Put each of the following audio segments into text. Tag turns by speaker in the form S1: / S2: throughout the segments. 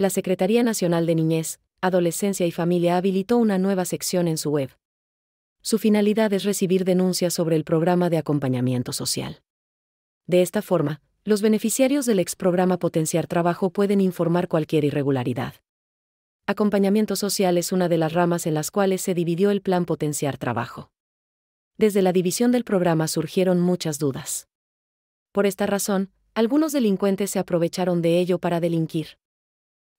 S1: la Secretaría Nacional de Niñez, Adolescencia y Familia habilitó una nueva sección en su web. Su finalidad es recibir denuncias sobre el programa de acompañamiento social. De esta forma, los beneficiarios del ex programa Potenciar Trabajo pueden informar cualquier irregularidad. Acompañamiento social es una de las ramas en las cuales se dividió el plan Potenciar Trabajo. Desde la división del programa surgieron muchas dudas. Por esta razón, algunos delincuentes se aprovecharon de ello para delinquir.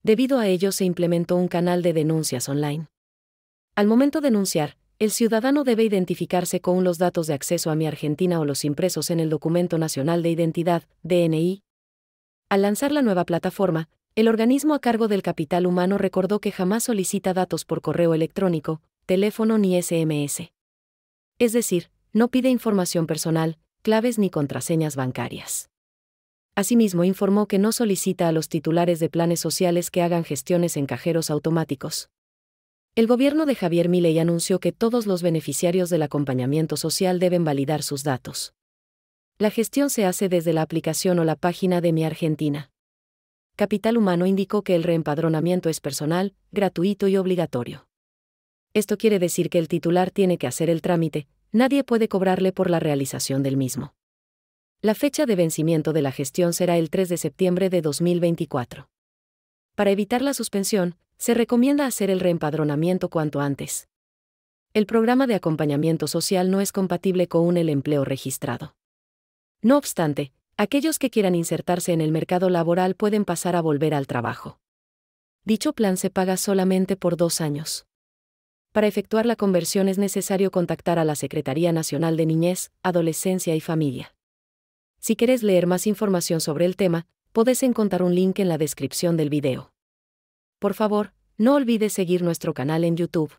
S1: Debido a ello se implementó un canal de denuncias online. Al momento de denunciar, el ciudadano debe identificarse con los datos de acceso a mi Argentina o los impresos en el Documento Nacional de Identidad, DNI. Al lanzar la nueva plataforma, el organismo a cargo del capital humano recordó que jamás solicita datos por correo electrónico, teléfono ni SMS. Es decir, no pide información personal, claves ni contraseñas bancarias. Asimismo informó que no solicita a los titulares de planes sociales que hagan gestiones en cajeros automáticos. El gobierno de Javier Milei anunció que todos los beneficiarios del acompañamiento social deben validar sus datos. La gestión se hace desde la aplicación o la página de Mi Argentina. Capital Humano indicó que el reempadronamiento es personal, gratuito y obligatorio. Esto quiere decir que el titular tiene que hacer el trámite, nadie puede cobrarle por la realización del mismo. La fecha de vencimiento de la gestión será el 3 de septiembre de 2024. Para evitar la suspensión, se recomienda hacer el reempadronamiento cuanto antes. El programa de acompañamiento social no es compatible con el empleo registrado. No obstante, aquellos que quieran insertarse en el mercado laboral pueden pasar a volver al trabajo. Dicho plan se paga solamente por dos años. Para efectuar la conversión es necesario contactar a la Secretaría Nacional de Niñez, Adolescencia y Familia. Si quieres leer más información sobre el tema, puedes encontrar un link en la descripción del video. Por favor, no olvides seguir nuestro canal en YouTube.